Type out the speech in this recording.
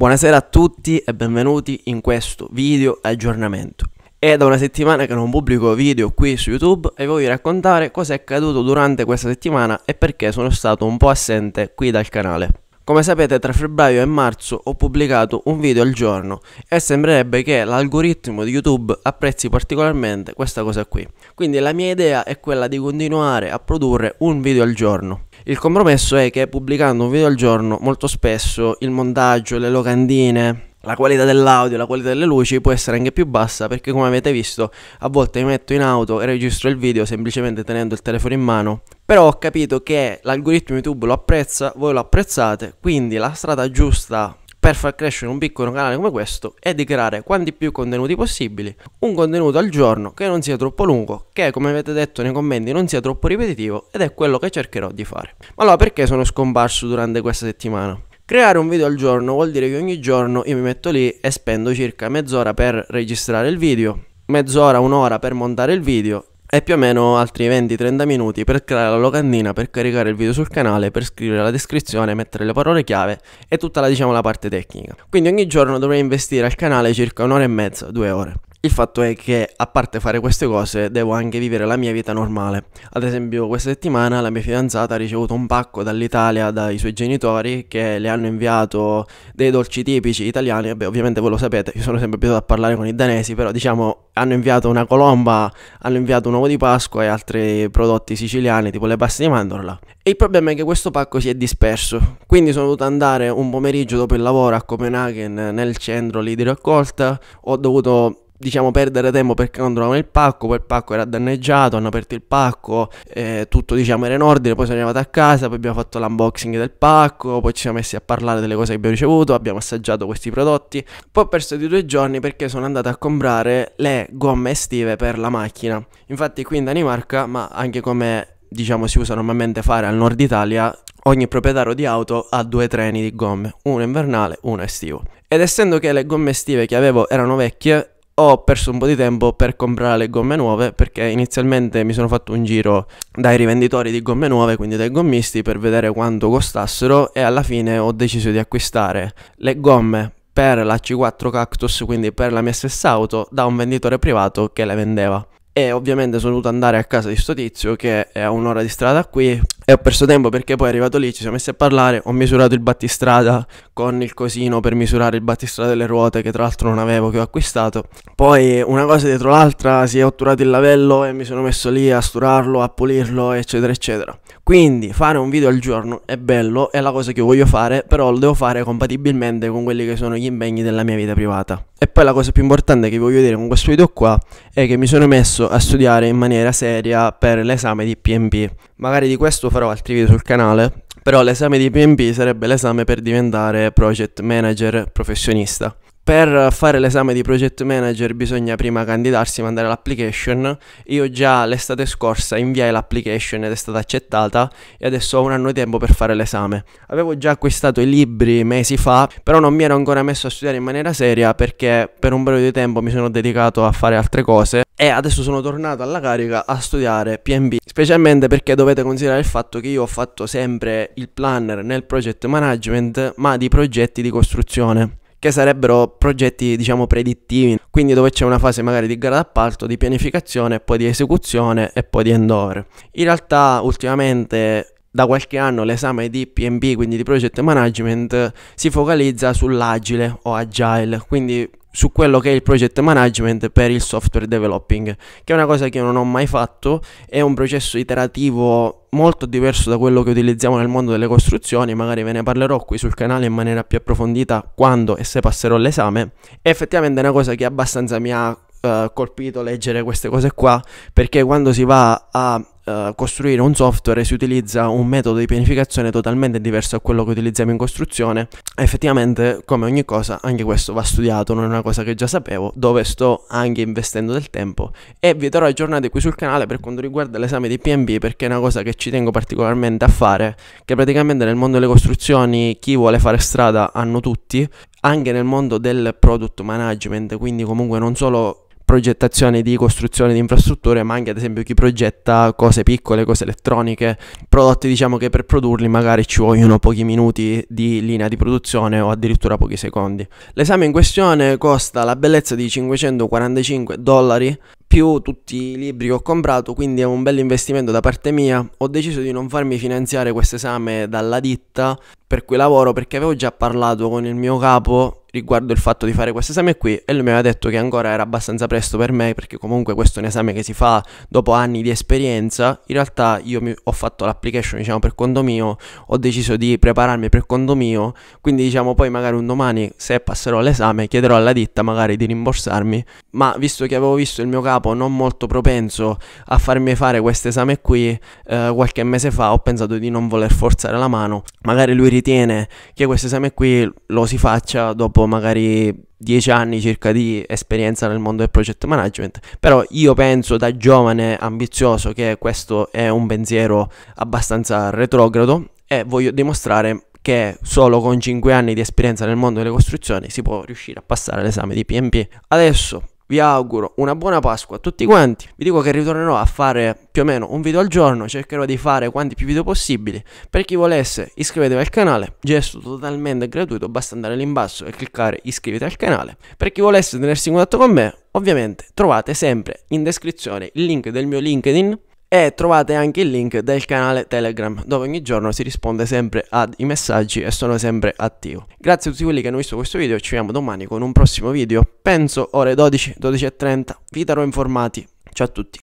Buonasera a tutti e benvenuti in questo video aggiornamento. È da una settimana che non pubblico video qui su YouTube e voglio raccontare cosa è accaduto durante questa settimana e perché sono stato un po' assente qui dal canale. Come sapete tra febbraio e marzo ho pubblicato un video al giorno e sembrerebbe che l'algoritmo di YouTube apprezzi particolarmente questa cosa qui. Quindi la mia idea è quella di continuare a produrre un video al giorno. Il compromesso è che pubblicando un video al giorno molto spesso il montaggio, le locandine, la qualità dell'audio, la qualità delle luci può essere anche più bassa perché come avete visto a volte mi metto in auto e registro il video semplicemente tenendo il telefono in mano però ho capito che l'algoritmo YouTube lo apprezza, voi lo apprezzate, quindi la strada giusta per far crescere un piccolo canale come questo è di creare quanti più contenuti possibili, un contenuto al giorno che non sia troppo lungo, che come avete detto nei commenti non sia troppo ripetitivo ed è quello che cercherò di fare. Ma allora perché sono scomparso durante questa settimana? Creare un video al giorno vuol dire che ogni giorno io mi metto lì e spendo circa mezz'ora per registrare il video, mezz'ora, un'ora per montare il video e più o meno altri 20-30 minuti per creare la locandina, per caricare il video sul canale, per scrivere la descrizione, mettere le parole chiave e tutta la, diciamo, la parte tecnica. Quindi ogni giorno dovrei investire al canale circa un'ora e mezza, due ore. Il fatto è che, a parte fare queste cose, devo anche vivere la mia vita normale. Ad esempio, questa settimana la mia fidanzata ha ricevuto un pacco dall'Italia, dai suoi genitori, che le hanno inviato dei dolci tipici italiani. Vabbè, ovviamente voi lo sapete, io sono sempre abituato a parlare con i danesi, però diciamo, hanno inviato una colomba, hanno inviato un uovo di Pasqua e altri prodotti siciliani, tipo le paste di mandorla. E il problema è che questo pacco si è disperso, quindi sono dovuto andare un pomeriggio dopo il lavoro a Copenaghen, nel centro lì di raccolta, ho dovuto diciamo perdere tempo perché non trovavano il pacco, poi il pacco era danneggiato, hanno aperto il pacco, eh, tutto diciamo era in ordine, poi sono arrivato a casa, poi abbiamo fatto l'unboxing del pacco, poi ci siamo messi a parlare delle cose che abbiamo ricevuto, abbiamo assaggiato questi prodotti, poi ho perso di due giorni perché sono andato a comprare le gomme estive per la macchina, infatti qui in Danimarca, ma anche come diciamo si usa normalmente fare al nord Italia, ogni proprietario di auto ha due treni di gomme, uno invernale, uno estivo. Ed essendo che le gomme estive che avevo erano vecchie, ho perso un po' di tempo per comprare le gomme nuove perché inizialmente mi sono fatto un giro dai rivenditori di gomme nuove, quindi dai gommisti, per vedere quanto costassero e alla fine ho deciso di acquistare le gomme per la C4 Cactus, quindi per la mia stessa auto, da un venditore privato che le vendeva. E ovviamente sono dovuto andare a casa di sto tizio che è a un'ora di strada qui, e ho perso tempo perché poi arrivato lì, ci siamo messi a parlare, ho misurato il battistrada con il cosino per misurare il battistrada delle ruote che tra l'altro non avevo, che ho acquistato. Poi una cosa dietro l'altra si è otturato il lavello e mi sono messo lì a sturarlo, a pulirlo, eccetera, eccetera. Quindi fare un video al giorno è bello, è la cosa che voglio fare, però lo devo fare compatibilmente con quelli che sono gli impegni della mia vita privata. E poi la cosa più importante che voglio dire con questo video qua è che mi sono messo a studiare in maniera seria per l'esame di PMP. Magari di questo farò altri video sul canale, però l'esame di PMP sarebbe l'esame per diventare project manager professionista. Per fare l'esame di project manager bisogna prima candidarsi, e mandare l'application. Io già l'estate scorsa inviai l'application ed è stata accettata e adesso ho un anno di tempo per fare l'esame. Avevo già acquistato i libri mesi fa, però non mi ero ancora messo a studiare in maniera seria perché per un periodo di tempo mi sono dedicato a fare altre cose e adesso sono tornato alla carica a studiare PMB specialmente perché dovete considerare il fatto che io ho fatto sempre il planner nel project management, ma di progetti di costruzione che sarebbero progetti diciamo predittivi, quindi dove c'è una fase magari di gara d'appalto, di pianificazione, poi di esecuzione e poi di end-over. In realtà ultimamente da qualche anno l'esame di PMP, quindi di project management, si focalizza sull'agile o agile, quindi su quello che è il project management per il software developing, che è una cosa che io non ho mai fatto, è un processo iterativo molto diverso da quello che utilizziamo nel mondo delle costruzioni, magari ve ne parlerò qui sul canale in maniera più approfondita quando e se passerò l'esame. È effettivamente una cosa che abbastanza mi ha Uh, colpito leggere queste cose qua perché quando si va a eh, costruire un software si utilizza un metodo di pianificazione totalmente diverso da quello che utilizziamo in costruzione, effettivamente come ogni cosa anche questo va studiato, non è una cosa che già sapevo, dove sto anche investendo del tempo e vi terrò aggiornati qui sul canale per quanto riguarda l'esame di PMB perché è una cosa che ci tengo particolarmente a fare, che praticamente nel mondo delle costruzioni chi vuole fare strada hanno tutti, anche nel mondo del product management, quindi comunque non solo progettazione di costruzione di infrastrutture, ma anche ad esempio chi progetta cose piccole, cose elettroniche, prodotti diciamo che per produrli magari ci vogliono pochi minuti di linea di produzione o addirittura pochi secondi. L'esame in questione costa la bellezza di 545 dollari più tutti i libri che ho comprato, quindi è un bel investimento da parte mia. Ho deciso di non farmi finanziare questo esame dalla ditta per cui lavoro perché avevo già parlato con il mio capo riguardo il fatto di fare questo esame qui e lui mi aveva detto che ancora era abbastanza presto per me perché comunque questo è un esame che si fa dopo anni di esperienza. In realtà io mi, ho fatto l'application diciamo per conto mio, ho deciso di prepararmi per conto mio, quindi diciamo poi magari un domani se passerò l'esame chiederò alla ditta magari di rimborsarmi, ma visto che avevo visto il mio capo non molto propenso a farmi fare questo esame qui eh, qualche mese fa ho pensato di non voler forzare la mano, magari lui ritiene che questo esame qui lo si faccia dopo dopo magari 10 anni circa di esperienza nel mondo del project management, però io penso da giovane ambizioso che questo è un pensiero abbastanza retrogrado e voglio dimostrare che solo con 5 anni di esperienza nel mondo delle costruzioni si può riuscire a passare l'esame di PMP. Adesso vi auguro una buona Pasqua a tutti quanti. Vi dico che ritornerò a fare più o meno un video al giorno, cercherò di fare quanti più video possibili. Per chi volesse iscrivetevi al canale, gesto totalmente gratuito, basta andare lì in basso e cliccare iscriviti al canale. Per chi volesse tenersi in contatto con me, ovviamente trovate sempre in descrizione il link del mio LinkedIn e trovate anche il link del canale Telegram dove ogni giorno si risponde sempre ai messaggi e sono sempre attivo. Grazie a tutti quelli che hanno visto questo video ci vediamo domani con un prossimo video, penso ore 12, 12.30, vi darò informati, ciao a tutti.